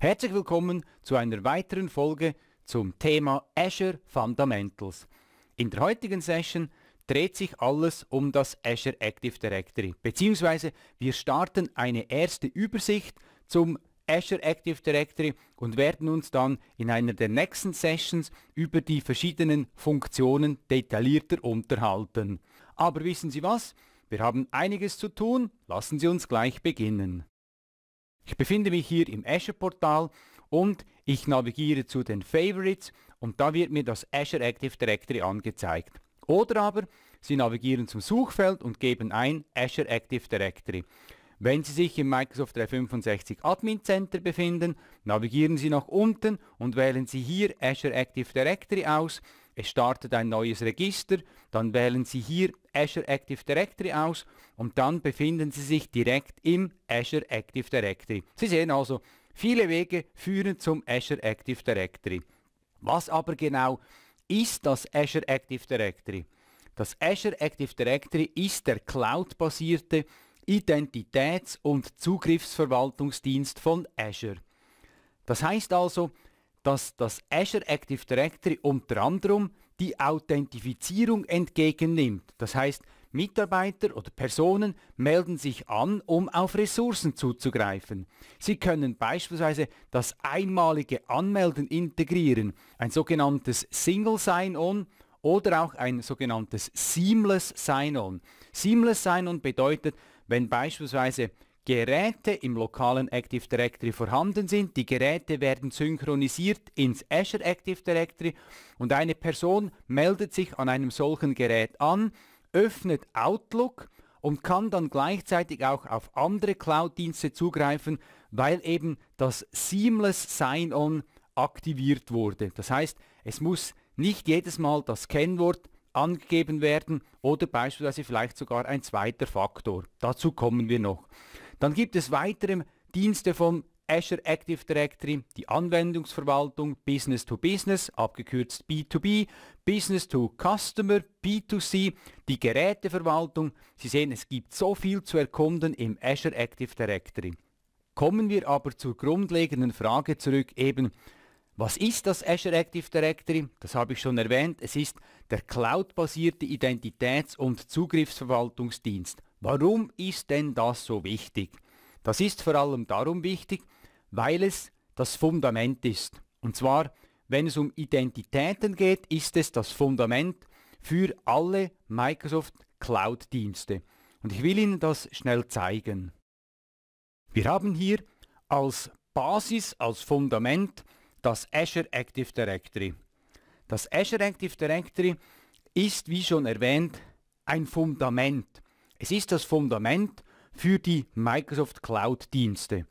Herzlich willkommen zu einer weiteren Folge zum Thema Azure Fundamentals. In der heutigen Session dreht sich alles um das Azure Active Directory, beziehungsweise wir starten eine erste Übersicht zum Azure Active Directory und werden uns dann in einer der nächsten Sessions über die verschiedenen Funktionen detaillierter unterhalten. Aber wissen Sie was? Wir haben einiges zu tun, lassen Sie uns gleich beginnen. Ich befinde mich hier im Azure Portal und ich navigiere zu den Favorites und da wird mir das Azure Active Directory angezeigt. Oder aber Sie navigieren zum Suchfeld und geben ein Azure Active Directory. Wenn Sie sich im Microsoft 365 Admin Center befinden, navigieren Sie nach unten und wählen Sie hier Azure Active Directory aus es startet ein neues Register, dann wählen Sie hier Azure Active Directory aus und dann befinden Sie sich direkt im Azure Active Directory. Sie sehen also, viele Wege führen zum Azure Active Directory. Was aber genau ist das Azure Active Directory? Das Azure Active Directory ist der cloud-basierte Identitäts- und Zugriffsverwaltungsdienst von Azure. Das heißt also, dass das Azure Active Directory unter anderem die Authentifizierung entgegennimmt. Das heißt, Mitarbeiter oder Personen melden sich an, um auf Ressourcen zuzugreifen. Sie können beispielsweise das einmalige Anmelden integrieren, ein sogenanntes Single Sign-On oder auch ein sogenanntes Seamless Sign-On. Seamless Sign-On bedeutet, wenn beispielsweise Geräte im lokalen Active Directory vorhanden sind. Die Geräte werden synchronisiert ins Azure Active Directory und eine Person meldet sich an einem solchen Gerät an, öffnet Outlook und kann dann gleichzeitig auch auf andere Cloud-Dienste zugreifen, weil eben das Seamless Sign-On aktiviert wurde. Das heißt, es muss nicht jedes Mal das Kennwort angegeben werden oder beispielsweise vielleicht sogar ein zweiter Faktor. Dazu kommen wir noch. Dann gibt es weitere Dienste von Azure Active Directory, die Anwendungsverwaltung, Business to Business, abgekürzt B2B, Business to Customer, B2C, die Geräteverwaltung. Sie sehen, es gibt so viel zu erkunden im Azure Active Directory. Kommen wir aber zur grundlegenden Frage zurück, eben, was ist das Azure Active Directory? Das habe ich schon erwähnt. Es ist der cloudbasierte Identitäts- und Zugriffsverwaltungsdienst. Warum ist denn das so wichtig? Das ist vor allem darum wichtig, weil es das Fundament ist. Und zwar, wenn es um Identitäten geht, ist es das Fundament für alle Microsoft Cloud-Dienste. Und ich will Ihnen das schnell zeigen. Wir haben hier als Basis, als Fundament das Azure Active Directory. Das Azure Active Directory ist, wie schon erwähnt, ein Fundament. Es ist das Fundament für die Microsoft Cloud-Dienste.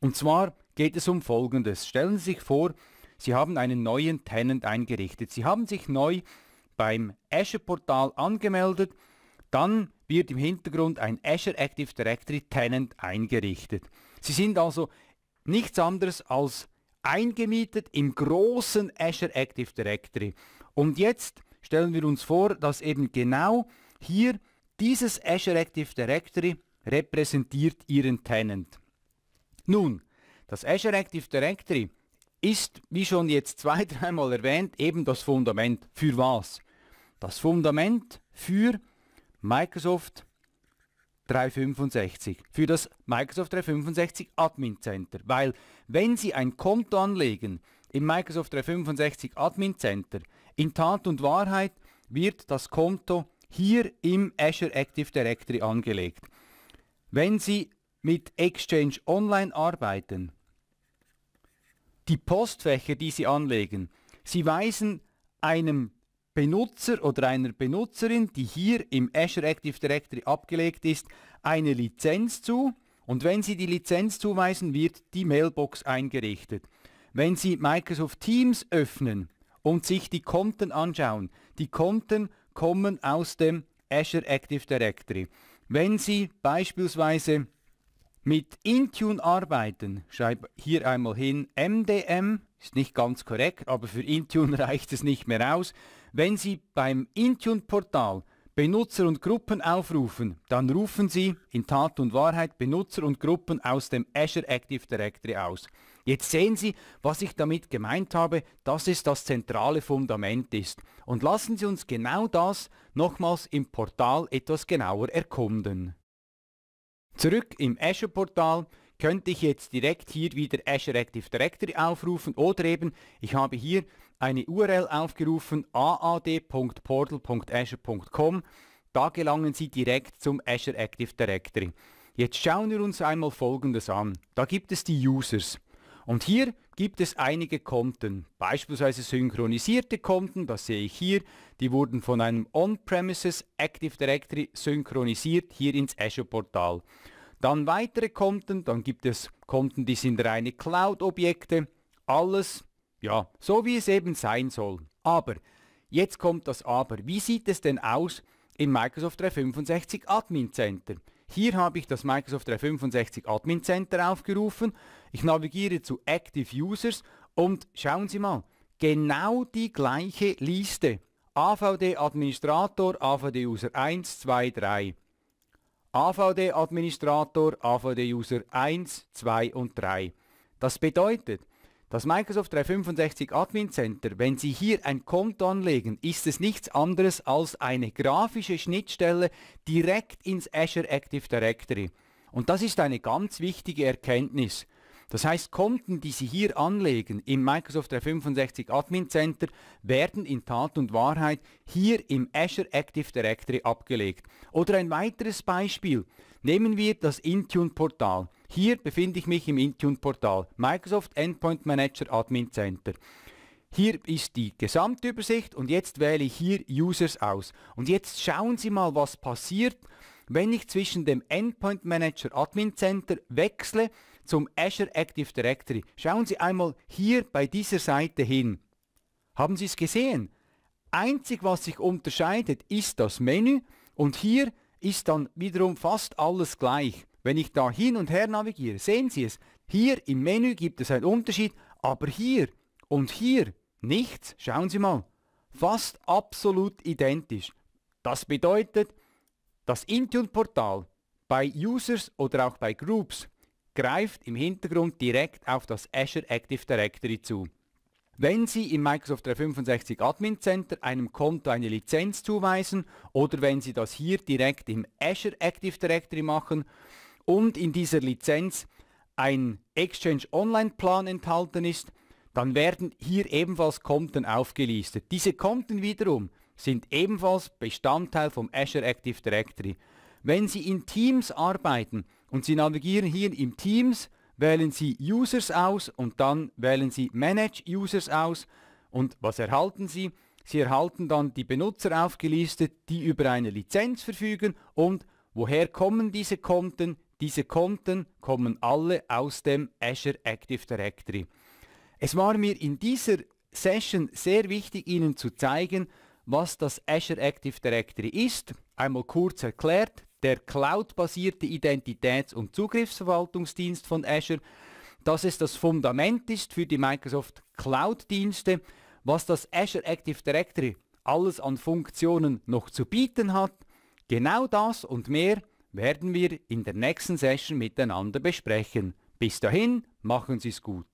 Und zwar geht es um Folgendes. Stellen Sie sich vor, Sie haben einen neuen Tenant eingerichtet. Sie haben sich neu beim Azure-Portal angemeldet. Dann wird im Hintergrund ein Azure Active Directory Tenant eingerichtet. Sie sind also nichts anderes als eingemietet im großen Azure Active Directory. Und jetzt stellen wir uns vor, dass eben genau hier dieses Azure Active Directory repräsentiert Ihren Tenant. Nun, das Azure Active Directory ist, wie schon jetzt zwei, dreimal erwähnt, eben das Fundament. Für was? Das Fundament für Microsoft 365, für das Microsoft 365 Admin Center. Weil wenn Sie ein Konto anlegen im Microsoft 365 Admin Center, in Tat und Wahrheit wird das Konto hier im Azure Active Directory angelegt. Wenn Sie mit Exchange Online arbeiten, die Postfächer, die Sie anlegen, Sie weisen einem Benutzer oder einer Benutzerin, die hier im Azure Active Directory abgelegt ist, eine Lizenz zu und wenn Sie die Lizenz zuweisen, wird die Mailbox eingerichtet. Wenn Sie Microsoft Teams öffnen und sich die Konten anschauen, die Konten kommen aus dem Azure Active Directory. Wenn Sie beispielsweise mit Intune arbeiten, schreibe hier einmal hin, MDM, ist nicht ganz korrekt, aber für Intune reicht es nicht mehr aus. Wenn Sie beim Intune-Portal Benutzer und Gruppen aufrufen, dann rufen Sie in Tat und Wahrheit Benutzer und Gruppen aus dem Azure Active Directory aus. Jetzt sehen Sie, was ich damit gemeint habe, dass es das zentrale Fundament ist. Und lassen Sie uns genau das nochmals im Portal etwas genauer erkunden. Zurück im Azure Portal könnte ich jetzt direkt hier wieder Azure Active Directory aufrufen oder eben ich habe hier eine URL aufgerufen aad.portal.azure.com. Da gelangen Sie direkt zum Azure Active Directory. Jetzt schauen wir uns einmal Folgendes an. Da gibt es die Users. Und hier gibt es einige Konten, beispielsweise synchronisierte Konten, das sehe ich hier, die wurden von einem On-Premises Active Directory synchronisiert hier ins Azure Portal. Dann weitere Konten, dann gibt es Konten, die sind reine Cloud-Objekte. Alles, ja, so wie es eben sein soll. Aber, jetzt kommt das Aber. Wie sieht es denn aus im Microsoft 365 Admin Center? Hier habe ich das Microsoft 365 Admin Center aufgerufen. Ich navigiere zu Active Users und schauen Sie mal, genau die gleiche Liste. AVD Administrator, AVD User 1, 2, 3. AVD-Administrator, AVD-User 1, 2 und 3. Das bedeutet, das Microsoft 365 Admin Center, wenn Sie hier ein Konto anlegen, ist es nichts anderes als eine grafische Schnittstelle direkt ins Azure Active Directory. Und das ist eine ganz wichtige Erkenntnis. Das heißt, Konten, die Sie hier anlegen im Microsoft 365 Admin Center, werden in Tat und Wahrheit hier im Azure Active Directory abgelegt. Oder ein weiteres Beispiel. Nehmen wir das Intune-Portal. Hier befinde ich mich im Intune-Portal, Microsoft Endpoint Manager Admin Center. Hier ist die Gesamtübersicht und jetzt wähle ich hier Users aus. Und jetzt schauen Sie mal, was passiert, wenn ich zwischen dem Endpoint Manager Admin Center wechsle zum Azure Active Directory. Schauen Sie einmal hier bei dieser Seite hin. Haben Sie es gesehen? Einzig, was sich unterscheidet, ist das Menü und hier ist dann wiederum fast alles gleich. Wenn ich da hin und her navigiere, sehen Sie es, hier im Menü gibt es einen Unterschied, aber hier und hier nichts. Schauen Sie mal, fast absolut identisch. Das bedeutet, das Intune-Portal bei Users oder auch bei Groups greift im Hintergrund direkt auf das Azure Active Directory zu. Wenn Sie im Microsoft 365 Admin Center einem Konto eine Lizenz zuweisen oder wenn Sie das hier direkt im Azure Active Directory machen und in dieser Lizenz ein Exchange Online Plan enthalten ist, dann werden hier ebenfalls Konten aufgelistet. Diese Konten wiederum sind ebenfalls Bestandteil vom Azure Active Directory. Wenn Sie in Teams arbeiten, und Sie navigieren hier im Teams, wählen Sie Users aus und dann wählen Sie Manage Users aus. Und was erhalten Sie? Sie erhalten dann die Benutzer aufgelistet, die über eine Lizenz verfügen und woher kommen diese Konten? Diese Konten kommen alle aus dem Azure Active Directory. Es war mir in dieser Session sehr wichtig, Ihnen zu zeigen, was das Azure Active Directory ist. Einmal kurz erklärt, der cloud-basierte Identitäts- und Zugriffsverwaltungsdienst von Azure, dass es das Fundament ist für die Microsoft Cloud-Dienste, was das Azure Active Directory alles an Funktionen noch zu bieten hat. Genau das und mehr werden wir in der nächsten Session miteinander besprechen. Bis dahin, machen Sie es gut.